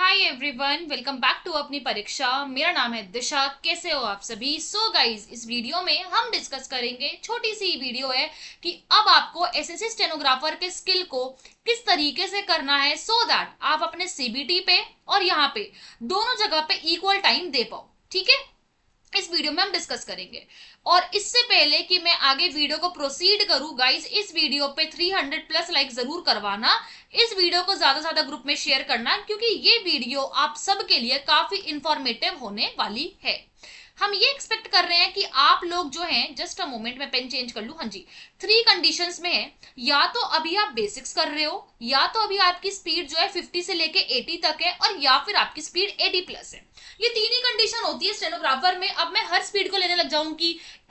hi everyone welcome back to अपनी परीक्षा मेरा नाम है दिशा कैसे हो आप सभी सो so गाइस इस वीडियो में हम डिस्कस करेंगे छोटी सी वीडियो है कि अब आपको एसएससी स्टेनोग्राफर के स्किल को किस तरीके से करना है सो so दैट आप अपने सीबीटी पे और यहाँ पे दोनों जगह पे इक्वल टाइम दे पाओ ठीक है इस वीडियो में हम डिस्कस करेंगे और इससे पहले कि मैं आगे वीडियो को प्रोसीड करूं गाइस इस वीडियो पे 300 प्लस लाइक जरूर करवाना इस वीडियो को ज्यादा से ज्यादा ग्रुप में शेयर करना क्योंकि ये वीडियो आप सबके लिए काफी इंफॉर्मेटिव होने वाली है हम ये एक्सपेक्ट कर रहे हैं कि आप लोग जो हैं जस्ट अ मोमेंट मैं पेन चेंज कर लूँ हाँ जी थ्री कंडीशंस में है या तो अभी आप बेसिक्स कर रहे हो या तो अभी आपकी स्पीड जो है 50 से लेके 80 तक है और या फिर आपकी स्पीड 80 प्लस है ये तीन होती है स्टेनोग्राफर में अब मैं हर स्पीड को लेने लग जाऊं कि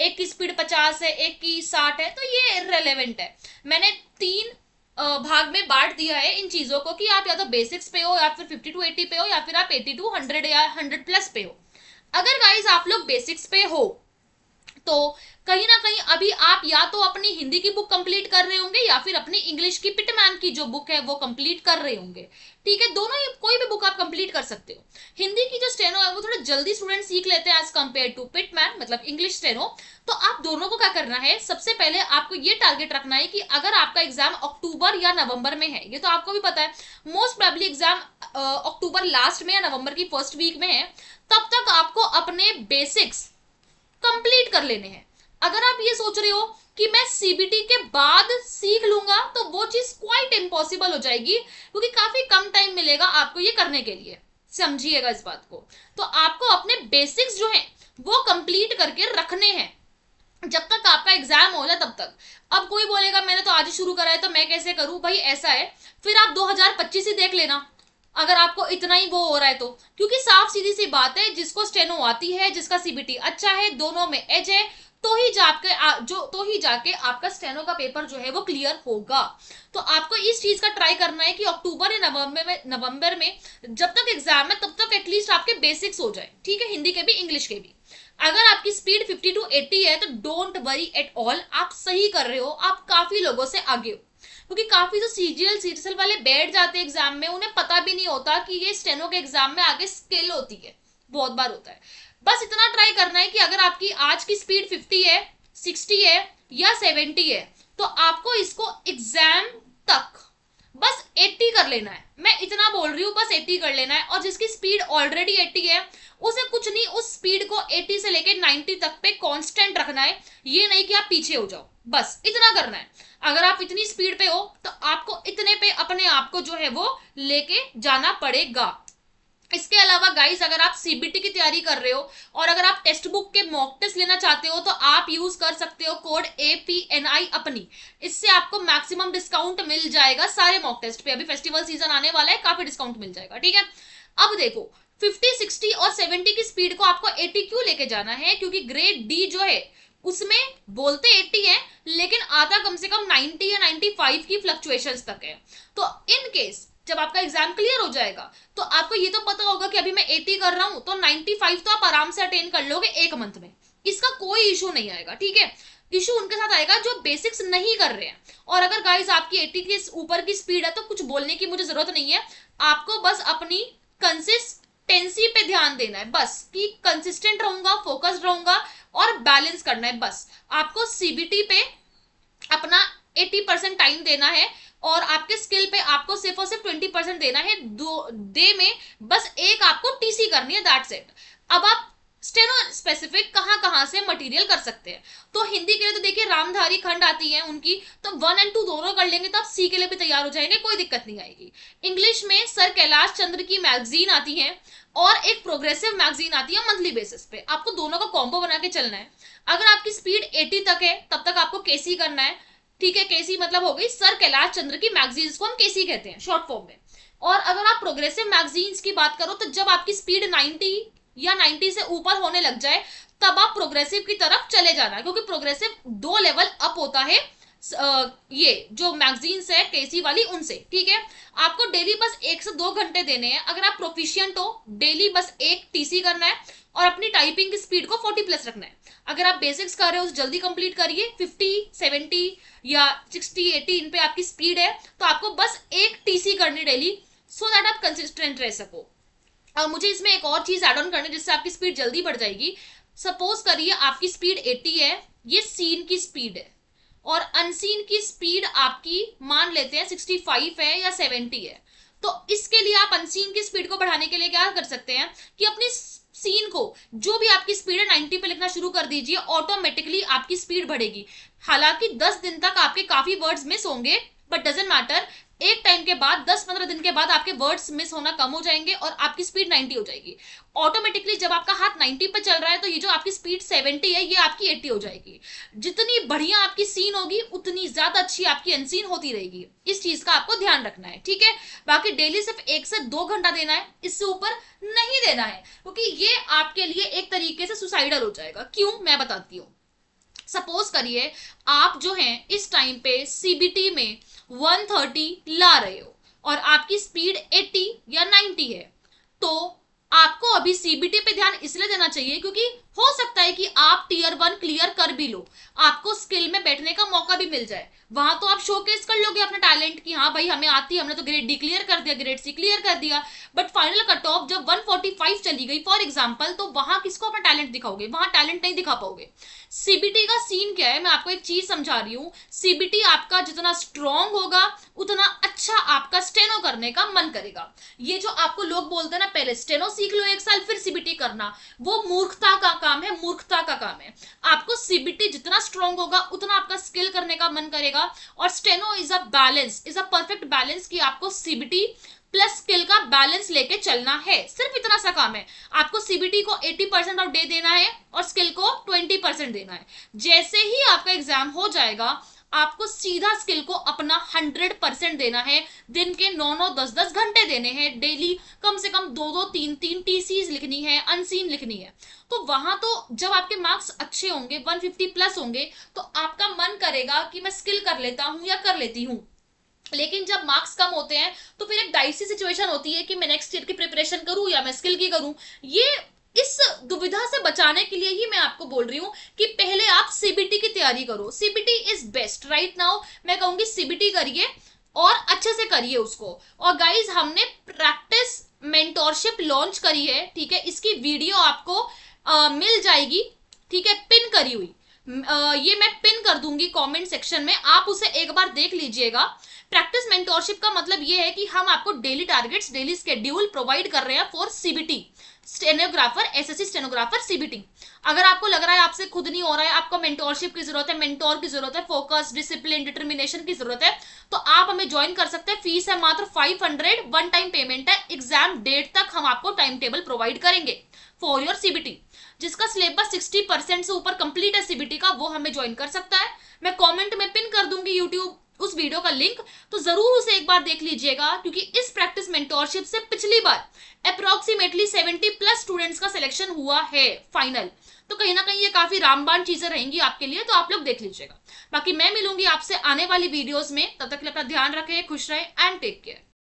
एक की स्पीड पचास है एक की साठ है तो ये रेलेवेंट है मैंने तीन भाग में बांट दिया है इन चीज़ों को कि आप या तो बेसिक्स पे हो या फिर फिफ्टी टू एटी पे हो या फिर आप एटी टू हंड्रेड या हंड्रेड प्लस पे हो अगर गाइज आप लोग बेसिक्स पे हो तो कहीं ना कहीं अभी आप या तो अपनी हिंदी की बुक कंप्लीट कर रहे होंगे या फिर अपनी इंग्लिश की पिटमैन की जो बुक है वो कंप्लीट कर रहे होंगे ठीक है दोनों ही कोई भी बुक आप कंप्लीट कर सकते हो हिंदी की जो स्टेनो है वो थोड़ा जल्दी स्टूडेंट सीख लेते हैं एज कम्पेयर टू पिटमैन मतलब इंग्लिश स्टेनो तो आप दोनों को क्या करना है सबसे पहले आपको ये टारगेट रखना है कि अगर आपका एग्जाम अक्टूबर या नवंबर में है ये तो आपको भी पता है most probably exam October last में या नवंबर की फर्स्ट वीक में है तब तक आपको अपने बेसिक्स कंप्लीट कर लेने हैं अगर आप ये सोच रहे हो कि मैं सीबीटी के बाद सीख लूंगा तो वो चीज क्वाइट इम्पॉसिबल हो जाएगी क्योंकि काफी कम टाइम मिलेगा आपको ये करने के लिए समझिएगा इस बात को तो आपको अपने बेसिक्स जो हैं वो कंप्लीट करके रखने हैं जब तक आपका एग्जाम हो जाए तब तक अब कोई बोलेगा मैंने तो आज ही शुरू करा है तो मैं कैसे करूं भाई ऐसा है फिर आप 2025 ही देख लेना अगर आपको इतना ही वो हो रहा है तो क्योंकि साफ सीधी सी बात है जिसको स्टेनो आती है जिसका सीबीटी अच्छा है दोनों में एज है तो ही जाके जो तो ही जाके आपका स्टेनो का पेपर जो है वो क्लियर होगा तो आपको इस चीज का ट्राई करना है कि अक्टूबर या नवंबर में नवंबर में जब तक एग्जाम है तब तक एटलीस्ट आपके बेसिक्स हो जाए ठीक है हिंदी के भी इंग्लिश के भी अगर आपकी स्पीड फिफ्टी टू एट्टी है तो डोंट वरी एट ऑल आप सही कर रहे हो आप काफी लोगों से आगे हो क्योंकि काफी जो सीजीएल सीटीएल वाले बैठ जाते हैं एग्जाम में उन्हें पता भी नहीं होता कि ये स्टेनो के एग्जाम में आगे स्किल होती है बहुत बार होता है बस इतना ट्राई करना है कि अगर आपकी आज की स्पीड फिफ्टी है सिक्सटी है या सेवेंटी है तो आपको इसको एग्जाम तक बस 80 कर लेना है मैं इतना बोल रही हूँ बस 80 कर लेना है और जिसकी स्पीड ऑलरेडी 80 है उसे कुछ नहीं उस स्पीड को 80 से लेकर 90 तक पे कांस्टेंट रखना है ये नहीं कि आप पीछे हो जाओ बस इतना करना है अगर आप इतनी स्पीड पे हो तो आपको इतने पे अपने आप को जो है वो लेके जाना पड़ेगा इसके अलावा गाइस अगर आप सीबीटी की तैयारी कर रहे हो और अगर आप टेक्स्ट बुक के मॉक टेस्ट लेना चाहते हो तो आप यूज कर सकते हो code A P N I अपनी इससे आपको मैक्सिमम डिस्काउंट मिल जाएगा सारे मॉक टेस्ट पे अभी फेस्टिवल सीजन आने वाला है काफी डिस्काउंट मिल जाएगा ठीक है अब देखो 50, 60 और 70 की स्पीड को आपको 80 क्यों लेके जाना है क्योंकि ग्रेड डी जो है उसमें बोलते 80 है लेकिन आता कम से कम 90 या 95 की फ्लक्चुएशंस तक है तो इन केस जब आपका एग्जाम क्लियर हो जाएगा तो आपको ये तो पता होगा कि अभी मैं एटी कर रहा हूँ तो नाइनटी फाइव तो आप आराम से अटेन कर लोगे एक मंथ में इसका कोई इशू नहीं आएगा ठीक है इशू उनके साथ आएगा जो बेसिक्स नहीं कर रहे हैं और अगर गाइज आपकी एटी के ऊपर की स्पीड है तो कुछ बोलने की मुझे जरूरत नहीं है आपको बस अपनी कंसिस्टेंसी पे ध्यान देना है बस कि कंसिस्टेंट रहूंगा फोकस्ड रहूंगा और बैलेंस करना है बस आपको सीबीटी पे अपना एटी परसेंट टाइम देना है और आपके स्किल पे आपको सिर्फ और सिर्फ ट्वेंटी परसेंट देना है दो डे में बस एक आपको टीसी करनी है दैट सेट अब आप स्टेनो स्पेसिफिक कहाँ कहाँ से मटेरियल कर सकते हैं तो हिंदी के लिए तो देखिए रामधारी खंड आती है उनकी तो वन एंड टू दोनों कर लेंगे तो आप सी के लिए भी तैयार हो जाएंगे कोई दिक्कत नहीं आएगी इंग्लिश में सर कैलाश चंद्र की मैगजीन आती है और एक प्रोग्रेसिव मैगजीन आती है मंथली बेसिस पे आपको दोनों का कॉम्बो बना के चलना है अगर आपकी स्पीड एटी तक है तब तक आपको केसी करना है ठीक है केसी मतलब हो गई सर कैलाश चंद्र की मैगजीन्स को हम केसी कहते हैं शॉर्ट फॉर्म में और अगर आप प्रोग्रेसिव मैगजीन्स की बात करो तो जब आपकी स्पीड 90 या 90 से ऊपर होने लग जाए तब आप प्रोग्रेसिव की तरफ चले जाना है क्योंकि प्रोग्रेसिव दो लेवल अप होता है ये जो मैगजीन्स है केसी वाली उनसे ठीक है आपको डेली बस एक से दो घंटे देने हैं अगर आप प्रोफिशियंट हो डेली बस एक टीसी करना है और अपनी टाइपिंग की स्पीड को 40 प्लस रखना है अगर आप बेसिक्स कर रहे हो जल्दी कंप्लीट करिए 50, 70 या 60, 80 इन पे आपकी स्पीड है तो आपको बस एक टीसी करनी डेली सो दैट आप कंसिस्टेंट रह सको और मुझे इसमें एक और चीज़ एड ऑन करनी है जिससे आपकी स्पीड जल्दी बढ़ जाएगी सपोज करिए आपकी स्पीड एट्टी है ये सीन की स्पीड है और अनसीन की स्पीड आपकी मान लेते हैं सिक्सटी फाइव है या सेवेंटी है तो इसके लिए आप अनसीन की स्पीड को बढ़ाने के लिए क्या कर सकते हैं कि अपनी जो भी आपकी स्पीड है 90 पे लिखना शुरू कर दीजिए ऑटोमेटिकली आपकी स्पीड बढ़ेगी हालांकि 10 दिन तक आपके काफी वर्ड्स मिस होंगे बट डजेंट मैटर एक टाइम के बाद 10-15 दिन के बाद आपके वर्ड्स मिस होना कम हो जाएंगे और आपकी स्पीड 90 हो जाएगी ऑटोमेटिकली जब आपका हाथ 90 पर चल रहा है तो ये जो आपकी स्पीड 70 है ये आपकी 80 हो जाएगी जितनी बढ़िया आपकी सीन होगी उतनी ज्यादा अच्छी आपकी अनसीन होती रहेगी इस चीज का आपको ध्यान रखना है ठीक है बाकी डेली सिर्फ एक से दो घंटा देना है इससे ऊपर नहीं देना है क्योंकि ये आपके लिए एक तरीके से सुसाइडल हो जाएगा क्यों मैं बताती हूँ सपोज करिए आप जो हैं इस टाइम पे सीबीटी में 130 ला रहे हो और आपकी स्पीड 80 या 90 है तो आपको अभी सीबीटी पे ध्यान इसलिए देना चाहिए क्योंकि हो सकता है कि आप टीयर वन क्लियर कर भी लो आपको स्किल में बैठने का मौका भी मिल जाए वहां तो आप शोकेस कर लोगे अपना टैलेंट की हाँ भाई हमें आती है हमने तो ग्रेड डी क्लियर कर दिया ग्रेड सी क्लियर कर दिया बट फाइनल कट ऑफ जब 145 चली गई फॉर एग्जाम्पल तो वहां किसको अपना टैलेंट दिखाओगे वहां टैलेंट नहीं दिखा पाओगे सीबीटी का सीन क्या है मैं आपको एक चीज समझा रही हूँ सीबीटी आपका जितना स्ट्रांग होगा उतना अच्छा आपका स्टेनो करने का मन करेगा ये जो आपको लोग बोलते हैं ना पहले स्टेनो सीख लो एक साल फिर सीबीटी करना वो मूर्खता का काम है मूर्खता का काम है आपको सीबीटी जितना स्ट्रांग होगा उतना आपका स्किल करने का मन करेगा और steno is a balance is a perfect balance कि आपको सीबीटी प्लस स्किल का बैलेंस लेके चलना है सिर्फ इतना सा काम है आपको सीबीटी को 80 परसेंट ऑफ डे देना है और स्किल को 20 परसेंट देना है जैसे ही आपका एग्जाम हो जाएगा आपको सीधा स्किल को अपना हंड्रेड परसेंट देना है दिन के नौ नौ दस दस घंटे देने हैं डेली कम से कम दो दो तीन तीन टीसीज लिखनी है अनसीन लिखनी है तो वहां तो जब आपके मार्क्स अच्छे होंगे 150 प्लस होंगे तो आपका मन करेगा कि मैं स्किल कर लेता हूं या कर लेती हूं लेकिन जब मार्क्स कम होते हैं तो फिर एक डाइसी सिचुएशन होती है कि मैं नेक्स्ट ईयर की प्रिपरेशन करूं या मैं स्किल की करूं ये इस दुविधा से बचाने के लिए ही मैं आपको बोल रही हूँ कि पहले आप सीबीटी की तैयारी करो CBT is best right now मैं कहूंगी सीबीटी करिए और अच्छे से करिए उसको और गाइज हमने प्रैक्टिस मेंटोरशिप लॉन्च करी है ठीक है इसकी वीडियो आपको आ, मिल जाएगी ठीक है पिन करी हुई ये मैं पिन कर दूंगी कमेंट सेक्शन में आप उसे एक बार देख लीजिएगा प्रैक्टिस मेंटोरशिप का मतलब ये है कि हम आपको daily targets daily schedule provide कर रहे हैं for CBT stenographer SSC stenographer CBT अगर आपको लग रहा है आपसे खुद नहीं हो रहा है आपको मेंटोरशिप की जरूरत है मेंटोर की जरूरत है फोकस डिसिप्लिन डिटर्मिनेशन की जरूरत है तो आप हमें ज्वाइन कर सकते हैं फीस है मात्र five hundred one time payment है एग्जाम डेट तक हम आपको टाइम टेबल प्रोवाइड करेंगे फॉर योर सीबीटी जिसका सिलेबस 60 परसेंट से ऊपर कंप्लीट है सीबीटी का वो हमें ज्वाइन कर सकता है मैं कमेंट में पिन कर दूंगी यूट्यूब उस वीडियो का लिंक तो जरूर उसे एक बार देख लीजिएगा क्योंकि इस प्रैक्टिस मेंटोरशिप से पिछली बार अप्रोक्सीमेटली 70 प्लस स्टूडेंट्स का सिलेक्शन हुआ है फाइनल तो कहीं ना कहीं ये काफी रामबान चीजें रहेंगी आपके लिए तो आप लोग देख लीजिएगा बाकी मैं मिलूंगी आपसे आने वाली वीडियोज में तब तक अपना ध्यान रखें खुश रहें एंड टेक केयर